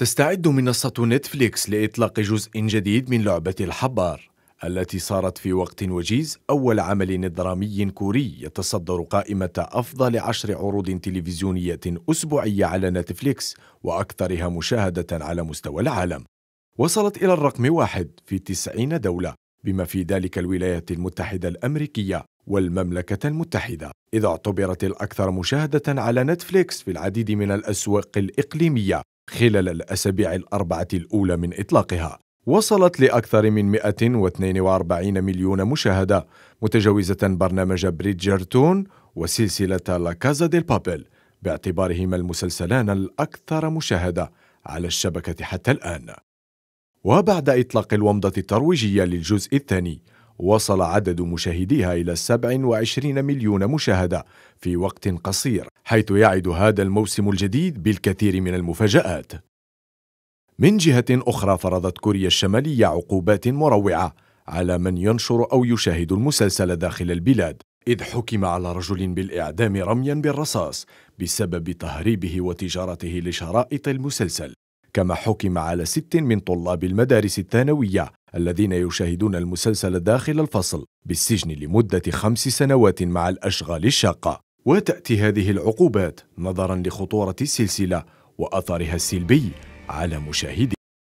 تستعد منصة نتفليكس لإطلاق جزء جديد من لعبة الحبار التي صارت في وقت وجيز أول عمل درامي كوري يتصدر قائمة أفضل عشر عروض تلفزيونية أسبوعية على نتفليكس وأكثرها مشاهدة على مستوى العالم وصلت إلى الرقم واحد في تسعين دولة بما في ذلك الولايات المتحدة الأمريكية والمملكة المتحدة إذ اعتبرت الأكثر مشاهدة على نتفليكس في العديد من الأسواق الإقليمية خلال الأسابيع الأربعة الأولى من إطلاقها وصلت لأكثر من 142 مليون مشاهدة متجاوزة برنامج بريدجرتون وسلسلة لا كازا ديل بابل باعتبارهما المسلسلان الأكثر مشاهدة على الشبكة حتى الآن وبعد إطلاق الومضة الترويجية للجزء الثاني وصل عدد مشاهديها إلى 27 مليون مشاهدة في وقت قصير حيث يعد هذا الموسم الجديد بالكثير من المفاجآت من جهة أخرى فرضت كوريا الشمالية عقوبات مروعة على من ينشر أو يشاهد المسلسل داخل البلاد إذ حكم على رجل بالإعدام رميا بالرصاص بسبب تهريبه وتجارته لشرائط المسلسل كما حكم على ست من طلاب المدارس الثانوية الذين يشاهدون المسلسل داخل الفصل بالسجن لمدة خمس سنوات مع الأشغال الشاقة وتأتي هذه العقوبات نظرا لخطورة السلسلة وأثرها السلبي على مشاهدي